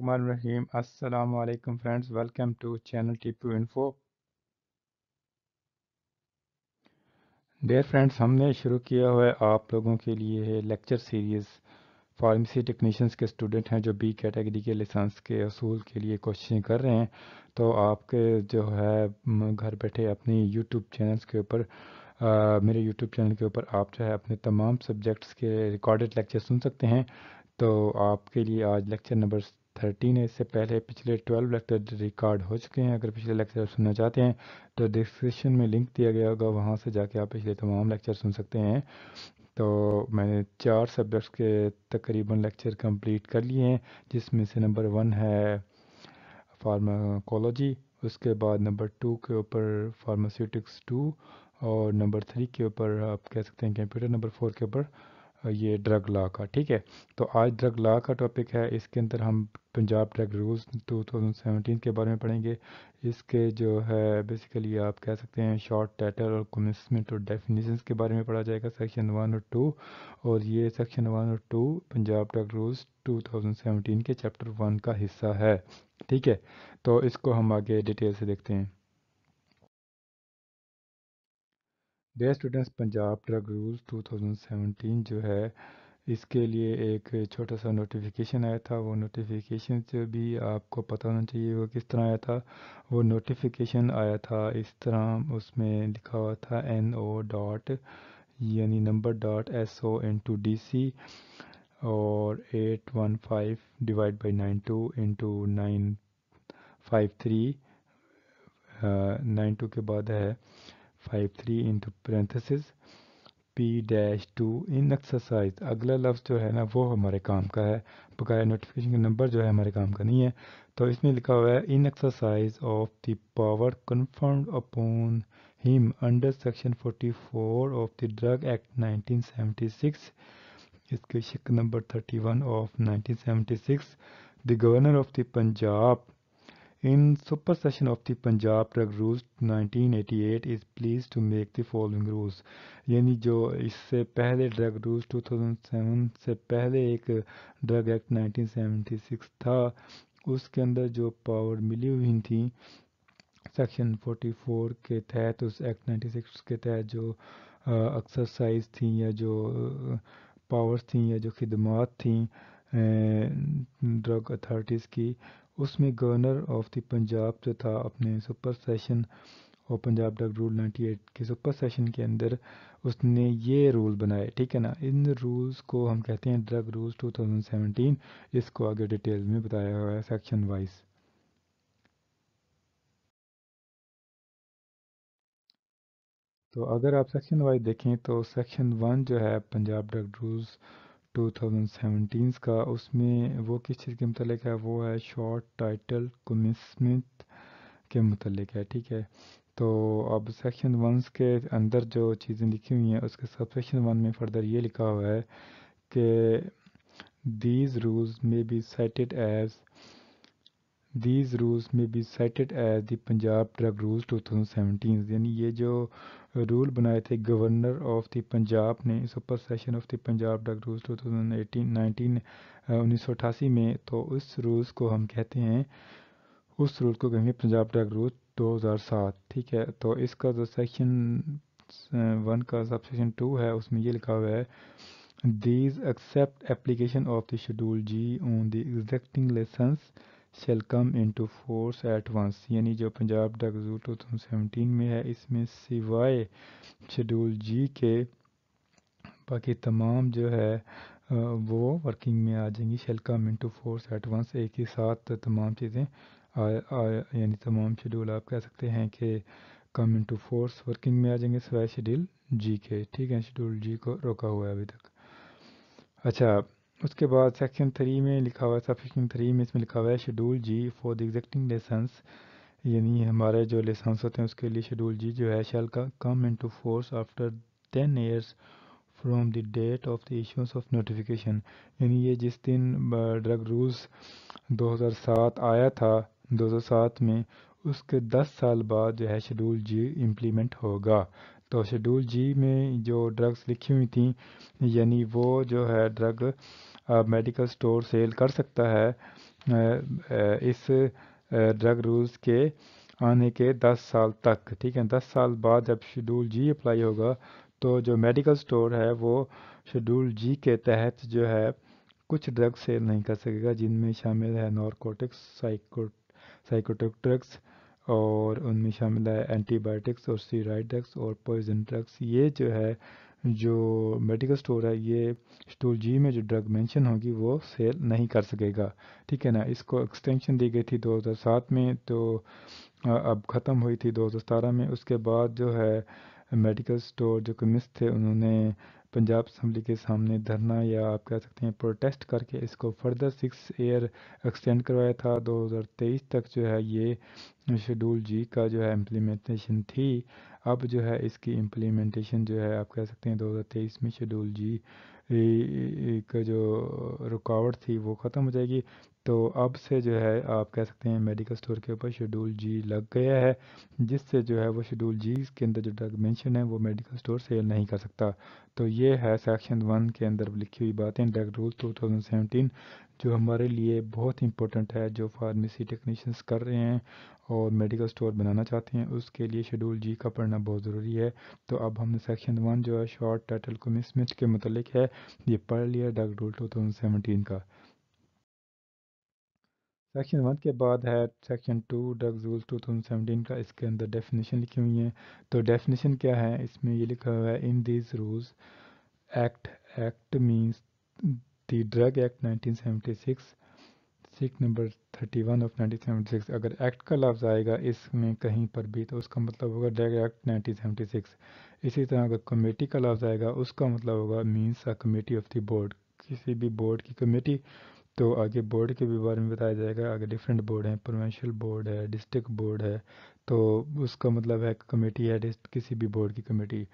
रहीम अस्सलाम वालेकुम friends welcome to channel Tipu info dear friends हमने शुरू किया हुआ है आप लोगों के लिए है लेक्चर सीरीज़ फार्मेसी टेक्नीशियंस के स्टूडेंट हैं जो बी कैटेगरी के लाइसेंस के असूल के लिए कोशिशें कर रहे हैं तो आपके जो है घर बैठे अपनी यूट्यूब चैनल्स के ऊपर मेरे यूट्यूब चैनल के ऊपर आप जो है अपने तमाम सब्जेक्ट्स के रिकॉर्डेड लेक्चर सुन सकते हैं तो आपके लिए आज लेक्चर नंबर थर्टीन है इससे पहले पिछले ट्वेल्व लेक्चर रिकॉर्ड हो चुके हैं अगर पिछले लेक्चर सुनना चाहते हैं तो डिस्क्रिप्शन में लिंक दिया गया होगा वहाँ से जाके आप पिछले तमाम लेक्चर सुन सकते हैं तो मैंने चार सब्जेक्ट्स के तकरीबन लेक्चर कंप्लीट कर लिए हैं जिसमें से नंबर वन है फार्माकोलॉजी उसके बाद नंबर टू के ऊपर फार्मास्यूटिक्स टू और नंबर थ्री के ऊपर आप कह सकते हैं कंप्यूटर नंबर फोर के ऊपर ये ड्रग लॉ का ठीक है तो आज ड्रग लॉ का टॉपिक है इसके अंदर हम Punjab drug rules two thousand के बारे में पढ़ेंगे इसके जो है बेसिकली आप कह सकते हैं शॉर्ट टाइटल और कमिशमेंट और डेफिनेशन के बारे में पढ़ा जाएगा सेक्शन वन और टू और ये सेक्शन वन और two Punjab drug rules two thousand के चैप्टर वन का हिस्सा है ठीक है तो इसको हम आगे डिटेल से देखते हैं the students Punjab drug rules 2017 जो है इसके लिए एक छोटा सा नोटिफिकेशन आया था वो नोटिफिकेशन से भी आपको पता होना चाहिए वो किस तरह आया था वो नोटिफिकेशन आया था इस तरह उसमें लिखा हुआ था एन ओ डॉट यानी number dot S O two D C और eight one five divide by nine two into nine five three nine two के बाद है 53 into parenthesis p dash two in exercise अगला लफ्ज़ जो है ना वो हमारे काम का है बकाया नोटिफिकेशन का नंबर जो है हमारे काम का नहीं है तो इसमें लिखा हुआ है in exercise of the power confirm upon him under section 44 of the drug act 1976 इसके शिक number 31 of 1976 the governor of the Punjab In super session of the Punjab Drug Rules 1988 is pleased to make the following rules यानी जो इससे पहले drug rules 2007 से पहले एक drug act 1976 था उसके अंदर जो पावर मिली हुई थी सेक्शन 44 के तहत उस एक्ट 96 के तहत जो एक्सरसाइज थी या जो पावर्स थी या जो खदमात थी ड्रग अथॉरिटीज़ की उसमें गवर्नर ऑफ द पंजाब जो था अपने सुपर सेशन और पंजाब डग रूल 98 के सुपर सेशन के अंदर उसने ये रूल बनाए ठीक है ना इन रूल्स को हम कहते हैं ड्रग रूल्स 2017 इसको आगे डिटेल में बताया हुआ है सेक्शन वाइज तो अगर आप सेक्शन वाइज देखें तो सेक्शन वन जो है पंजाब ड्रग रूल्स 2017 का उसमें वो किस चीज़ के मतलब है वो है शॉर्ट टाइटल कमिसमित के मतलब है ठीक है तो अब सेक्शन वन के अंदर जो चीज़ें लिखी हुई हैं उसके सब सेक्शन वन में फर्दर ये लिखा हुआ है कि these rules may be cited as these rules may be cited as the Punjab drug rules 2017 यानी ये जो रूल बनाए थे गवर्नर ऑफ द पंजाब ने super session of the Punjab drug rules 2018 19 उन्नीस में तो उस रूल्स को हम कहते हैं उस रूल को कहेंगे पंजाब ड्रग रूल दो हजार सात ठीक है तो इसका जो सेक्शन वन का सब सेक्शन टू है उसमें ये लिखा हुआ है these except application of the schedule G on the existing license shall come into force at once यानी जो पंजाब डक जू टू थाउजेंड सेवनटीन में है इसमें सिवाय शेड्यूल जी के बाकी तमाम जो है वो वर्किंग में आ जाएंगी shall come into force at once एक ही साथ तमाम चीज़ें यानी तमाम शेड्यूल आप कह सकते हैं कि कम इंटू फोर्स वर्किंग में आ जाएंगे सिवाय शेड्यूल जी के ठीक है शेड्यूल जी को रोका हुआ है अभी तक अच्छा उसके बाद सेक्शन थ्री में लिखा हुआ है सब सेक्शन थ्री में इसमें लिखा हुआ है schedule G for the existing license यानी हमारे जो लेसेंस होते हैं उसके लिए शेड्यूल जी जो है शेल का come into force after ten years from the date of the issues of notification यानी ये जिस दिन ड्रग रूल्स सात आया था सात में उसके दस साल बाद जो है शेड्यूल जी इम्प्लीमेंट होगा तो शेड्यूल जी में जो ड्रग्स लिखी हुई थी यानी वो जो है ड्रग मेडिकल स्टोर सेल कर सकता है इस ड्रग रूल्स के आने के 10 साल तक ठीक है 10 साल बाद जब शेड्यूल जी अप्लाई होगा तो जो मेडिकल स्टोर है वो शेड्यूल जी के तहत जो है कुछ ड्रग्स सेल नहीं कर सकेगा जिनमें शामिल है नॉर्कोटिक्स साइको साइकोटिक ड्रग्स और उनमें शामिल है एंटीबायोटिक्स और सीराइड ड्रग्स और पॉइजन ड्रग्स ये जो है जो मेडिकल स्टोर है ये स्टोर जी में जो ड्रग मेंशन होगी वो सेल नहीं कर सकेगा ठीक है ना इसको एक्सटेंशन दी गई थी 2007 में तो अब ख़त्म हुई थी 2017 में उसके बाद जो है मेडिकल स्टोर जो कमिस्ट थे उन्होंने पंजाब असम्बली के सामने धरना या आप कह सकते हैं प्रोटेस्ट करके इसको फर्दर सिक्स ईयर एक्सटेंड करवाया था 2023 तक जो है ये शेड्यूल जी का जो है इम्प्लीमेंटेशन थी अब जो है इसकी इम्प्लीमेंटेशन जो है आप कह सकते हैं 2023 में शेड्यूल जी का जो रुकावट थी वो ख़त्म हो जाएगी तो अब से जो है आप कह सकते हैं मेडिकल स्टोर के ऊपर शेड्यूल जी लग गया है जिससे जो है वो शेड्यूल जी के अंदर जो ड्रग मेंशन है वो मेडिकल स्टोर सेल नहीं कर सकता तो ये है सेक्शन वन के अंदर लिखी हुई बातें ड्रग रूल 2017 जो हमारे लिए बहुत इंपॉर्टेंट है जो फार्मेसी टेक्नीशियंस कर रहे हैं और मेडिकल स्टोर बनाना चाहते हैं उसके लिए शेड्यूल जी का पढ़ना बहुत ज़रूरी है तो अब हमने सेक्शन वन जो है शॉर्ट टाइटल को मिसमिथ के मतलब है ये पढ़ लिया ड्रग रूल सेवनटीन का सेक्शन वन के बाद है section two drugs rule two thousand seventeen का इसके अंदर डेफिनेशन लिखी हुई है तो डेफिनेशन क्या है इसमें ये लिखा हुआ है in this rules act act means the drug act 1976 सिक नंबर वन ऑफ सिक्स अगर एक्ट का लफ्ज़ आएगा इसमें कहीं पर भी तो उसका मतलब होगा ड्रग एक्ट नाइनटीन सिक्स इसी तरह अगर कमेटी का लफ्ज़ आएगा उसका मतलब होगा means a committee of the board किसी भी बोर्ड की कमेटी तो आगे बोर्ड के भी बारे में बताया जाएगा आगे डिफरेंट बोर्ड हैं प्रोवेंशल बोर्ड है डिस्ट्रिक्ट बोर्ड है तो उसका मतलब है कमेटी है किसी भी बोर्ड की कमेटी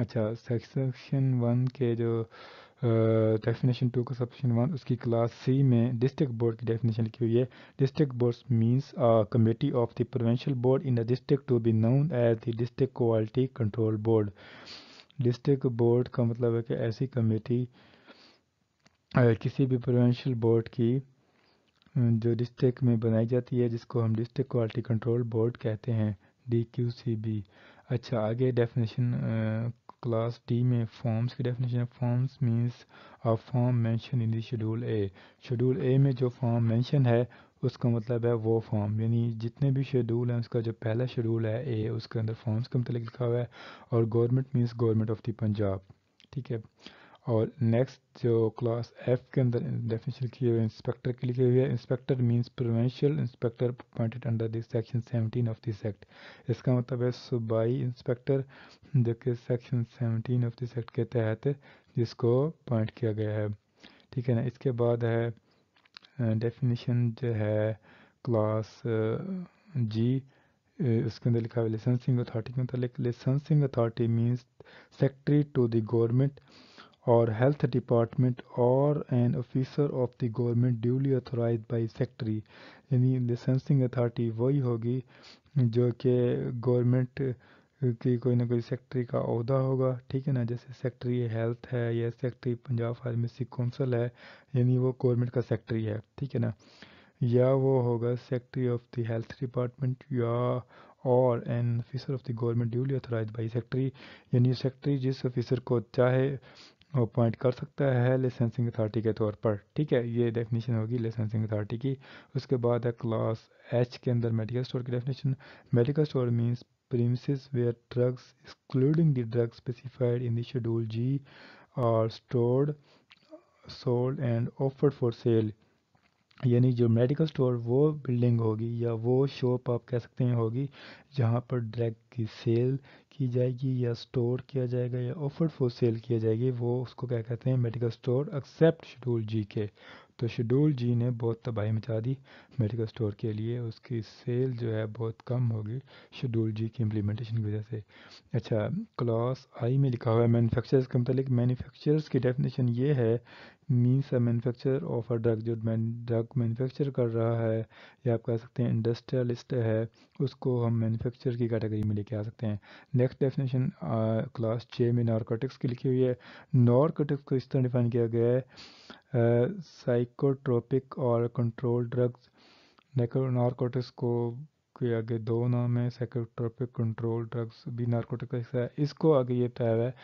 अच्छा सेक्शन वन के जो डेफिनेशन टू का सेक्शन वन उसकी क्लास सी में डिस्ट्रिक्ट बोर्ड की डेफिनेशन लिखी हुई है district board means committee of the provincial board in the district to be known as the district quality control board district board का मतलब है कि ऐसी कमेटी किसी भी प्रोवेंशल बोर्ड की जो डिस्ट्रिक्ट में बनाई जाती है जिसको हम डिस्ट्रिक्ट क्वालिटी कंट्रोल बोर्ड कहते हैं डी क्यू सी बी अच्छा आगे डेफिनेशन क्लास डी में फॉर्म्स की डेफिनेशन है forms means a form mentioned in the schedule A schedule A में जो फॉर्म मेंशन है उसका मतलब है वो फॉर्म यानी जितने भी शेड्यूल हैं उसका जो पहला शेड्यूल है ए उसके अंदर फॉर्म्स के मतलब लिखा हुआ है और government means government of the Punjab ठीक है और नेक्स्ट जो क्लास एफ के अंदर डेफिनेशन की हुई इंस्पेक्टर के लिखी हुई है inspector means provincial inspector appointed under this section 17 of this act इसका मतलब है सूबाई इंस्पेक्टर जो कि सेक्शन 17 ऑफ दिस एक्ट के तहत जिसको अपॉइंट किया गया है ठीक है ना इसके बाद है डेफिनेशन जो है क्लास जी उसके अंदर लिखा हुआ लाइसेंसिंग अथॉरिटी के मतलब licensing authority means secretary to the government और हेल्थ डिपार्टमेंट और an officer of the government duly authorize by secretary यानी लाइसेंसिंग अथॉरिटी वही होगी जो कि गवर्नमेंट की कोई ना कोई सेक्ट्री का अहदा होगा ठीक है ना जैसे सेक्ट्री हेल्थ है या सेक्रेटरी पंजाब फार्मेसी काउंसिल है यानी वो गवर्नमेंट का सेक्रेटरी है ठीक है ना या वो होगा secretary of the health department या और an officer of the government duly authorize by secretary यानी सेक्रेटरी जिस ऑफिसर को चाहे अपॉइंट कर सकता है लाइसेंसिंग अथॉरिटी के तौर पर ठीक है ये डेफिनेशन होगी लाइसेंसिंग अथॉरिटी की उसके बाद है क्लास एच के अंदर मेडिकल स्टोर की definition medical store means premise where drugs excluding the drugs specified in the schedule G are stored sold and offered for sale यानी जो मेडिकल स्टोर वो बिल्डिंग होगी या वो शॉप आप कह सकते हैं होगी जहाँ पर ड्रग की सेल की जाएगी या स्टोर किया जाएगा या ऑफर फॉर सेल किया जाएगी वो उसको क्या कहते हैं medical store except schedule G के तो शेड्यूल जी ने बहुत तबाही मचा दी मेडिकल स्टोर के लिए उसकी सेल जो है बहुत कम होगी शेड्यूल जी की इम्प्लीमेंटेशन की वजह से अच्छा क्लास आई में लिखा हुआ है मैनुफेक्चर के मतलब मैनुफेक्चरर्स की डेफिनेशन ये है means a manufacturer of a drug जो ड्रग मैन्युफैक्चर कर रहा है या आप कह सकते हैं इंडस्ट्रियलिस्ट है उसको हम मैन्युफैक्चर की कैटेगरी में लेके आ सकते हैं नेक्स्ट डेफिनेशन क्लास छः में नारकोटिक्स की लिखी हुई है नारकोटिक्स को इस तरह डिफाइन किया गया है साइकोट्रोपिक और कंट्रोल ड्रग्स नारकोटिक्स को के आगे दो नाम है साइकोट्रोपिक कंट्रोल ड्रग्स भी नार्कोटिक्स है इसको आगे ये टाइप है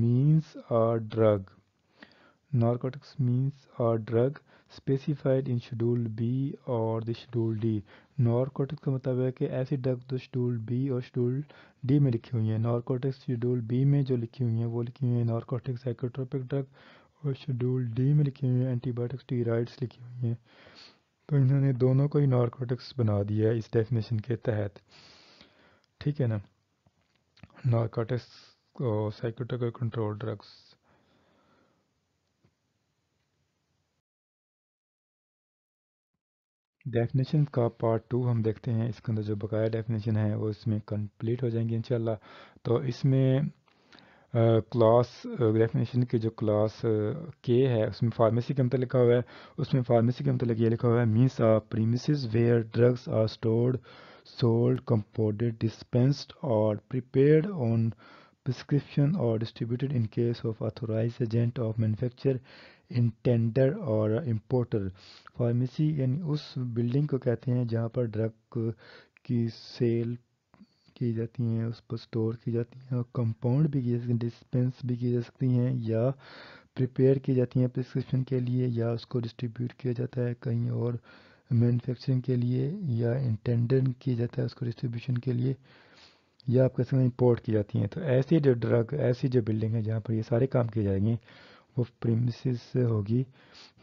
means a drug Narcotics means a drug specified in schedule B और the schedule D narcotics का मतलब है कि ऐसी ड्रग जो schedule B और schedule D में लिखी हुई हैं narcotics schedule B में जो लिखी हुई हैं वो लिखी हुई हैं narcotics psychotropic drug और schedule D में लिखी हुई हैं antibiotics steroids लिखी हुई हैं तो इन्होंने दोनों को ही narcotics बना दिया है इस डेफिनेशन के तहत ठीक है ना narcotics और psychotropic control drugs डेफिनेशन का पार्ट टू हम देखते हैं इसके अंदर जो बकाया डेफिनेशन है वो इसमें कंप्लीट हो जाएंगी इंशाल्लाह तो इसमें क्लास डेफिनेशन की जो क्लास के है उसमें फार्मेसी के मतलब लिखा हुआ है उसमें फार्मेसी के मतलब ये लिखा हुआ है means a premise where drugs are stored sold compounded dispensed और प्रिपेयर्ड ऑन प्रिस्क्रिप्शन और distributed in case of authorize agent of manufacture intender और इम्पोर्टर फार्मेसी यानी उस बिल्डिंग को कहते हैं जहाँ पर ड्रग की सेल की जाती हैं उस पर स्टोर की जाती हैं और कंपाउंड भी की जा सकती डिस्पेंस भी की जा सकती हैं या प्रिपेयर की जाती हैं प्रिस्क्रिप्शन के लिए या उसको डिस्ट्रीब्यूट किया जाता है कहीं और मैन्युफैक्चरिंग के लिए या इंटेंडर किया जाता है उसको डिस्ट्रीब्यूशन के लिए या आप कह सकते हैं इंपोर्ट की जाती हैं तो ऐसी जो ड्रग ऐसी जो बिल्डिंग है जहाँ पर ये सारे काम किए जाएंगे वो प्रीमिसिस से होगी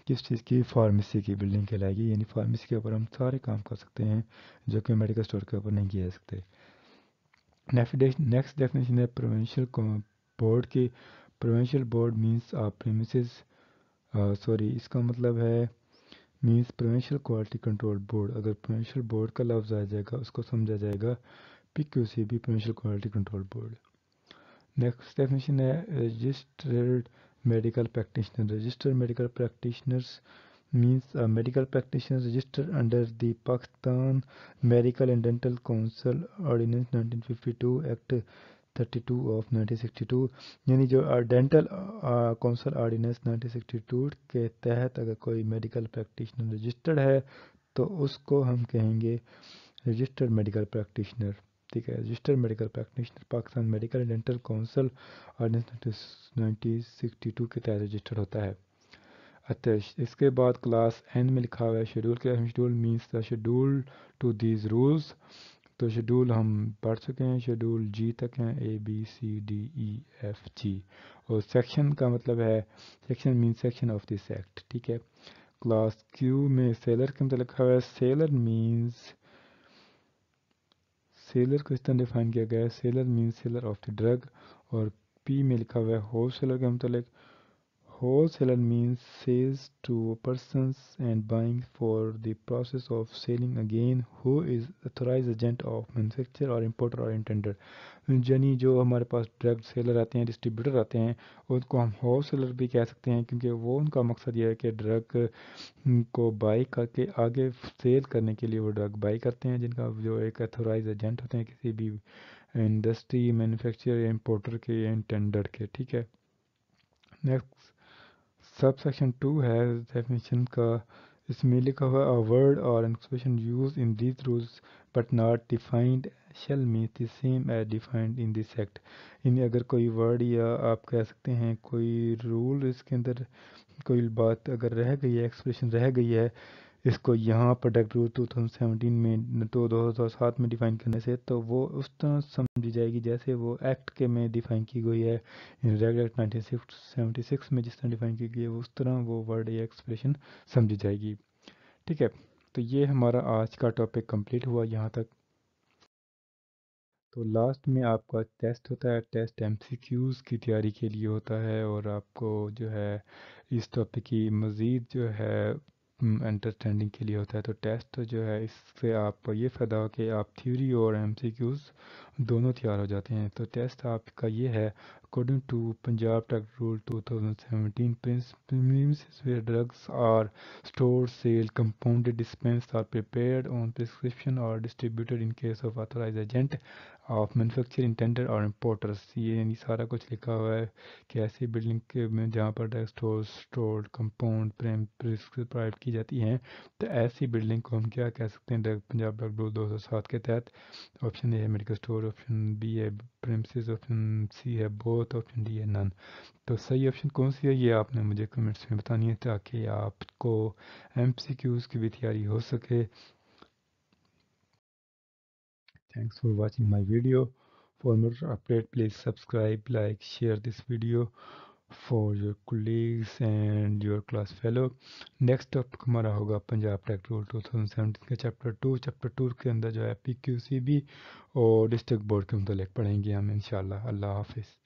किस चीज़ की फार्मेसी की बिल्डिंग कहलाएगी यानी फार्मेसी के ऊपर हम सारे काम कर सकते हैं जो कि मेडिकल स्टोर के ऊपर नहीं किए जा सकते नेक्स्ट डेफिनेशन है प्रोवेंशियल बोर्ड की प्रोवेंशियल बोर्ड मींस आप प्रीमिसिस सॉरी इसका मतलब है means provincial quality control board अगर प्रोवेंशियल बोर्ड का लफ्ज़ आ जाएगा उसको समझा जाएगा P Q C B provincial quality control board next definition है registered medical practitioner register medical practitioners means a medical practitioner registered under the Pakistan Medical and Dental Council Ordinance 1952 Act 32 of 1962 यानी जो dental council ordinance 1962 के तहत अगर कोई medical practitioner registered है तो उसको हम कहेंगे रजिस्टर्ड मेडिकल प्रैक्टिशनर ठीक है registered medical practitioner Pakistan medical dental council ordinance nineteen sixty two के तहत रजिस्टर्ड होता है अतः अच्छा, इसके बाद क्लास एन में लिखा हुआ है शेड्यूल के schedule means the schedule to these rules तो शेड्यूल हम पढ़ चुके हैं शेड्यूल जी तक हैं A B C D E F G और सेक्शन का मतलब है section mean section of this act ठीक है क्लास क्यू में सेलर के मतलब लिखा हुआ है सेलर मीन्स सेलर को इस तरह डिफाइन किया गया है seller mean seller of the drug और पी में लिखा हुआ है होल सेलर के मतलब Wholesaler means sales to persons and buying for the process of selling again who is authorized agent of manufacture और इम्पोर्टर और इंटेंडर यानी जो हमारे पास ड्रग सेलर आते हैं डिस्ट्रीब्यूटर आते हैं उनको हम होल सेलर भी कह सकते हैं क्योंकि वो उनका मकसद यह है कि ड्रग को बाई करके आगे सेल करने के लिए वो ड्रग बाई करते हैं जिनका जो एक अथोराइज एजेंट होते हैं किसी भी इंडस्ट्री या इम्पोर्टर के या इंटेंडर के ठीक है नेक्स्ट सब सेक्शन टू है डेफिनेशन का इसमें लिखा हुआ अ वर्ड और expression use in this rules but not defined shall mean the same as defined in this act यानी अगर कोई वर्ड या आप कह सकते हैं कोई रूल इसके अंदर कोई बात अगर रह गई है एक्सप्रेशन रह गई है इसको यहाँ पर product rule two thousand seventeen में तो दो हज़ार सात में डिफाइन करने से तो वो उस तरह दी जाएगी जैसे वो एक्ट के में डिफाइन की गई है रेगुलर एक्ट नाइनटीन में जिस तरह डिफाइन की गई है उस तरह वो वर्ड या एक्सप्रेशन समझी जाएगी ठीक है तो ये हमारा आज का टॉपिक कंप्लीट हुआ यहाँ तक तो लास्ट में आपका टेस्ट होता है टेस्ट एम की तैयारी के लिए होता है और आपको जो है इस टॉपिक की मज़ीद जो है अंडरस्टैंडिंग hmm, के लिए होता है तो टेस्ट तो जो है इससे आप ये फ़ायदा हो कि आप थ्योरी और एम दोनों तैयार हो जाते हैं तो टेस्ट आपका ये है According to Punjab Tax Rule 2017, premises where drugs are stored, sold, compounded, dispensed, or prepared on prescription are distributed in case of authorized agent of manufacturer, intended importer importers. ये sara kuch likha hua hai ki कि building ke mein jahan par drugs store stored compound provide की जाती हैं तो ऐसी building को हम क्या कह सकते हैं drug punjab tax rule 2007 ke तहत ऑप्शन ए है मेडिकल स्टोर ऑप्शन बी है प्रेमसेज ऑप्शन सी है बोथ ऑप्शन डी है नन तो सही ऑप्शन कौन सी है ये आपने मुझे कमेंट्स में बतानी है ताकि आपको एम की भी तैयारी हो सके thanks for watching my video for more update please subscribe like share this video for your colleagues and your class fellow next topic हमारा होगा Punjab tax rule two thousand chapter two chapter two के अंदर जो है P Q C B और district board के मतलब पढ़ेंगे हम इन अल्लाह हाफिज़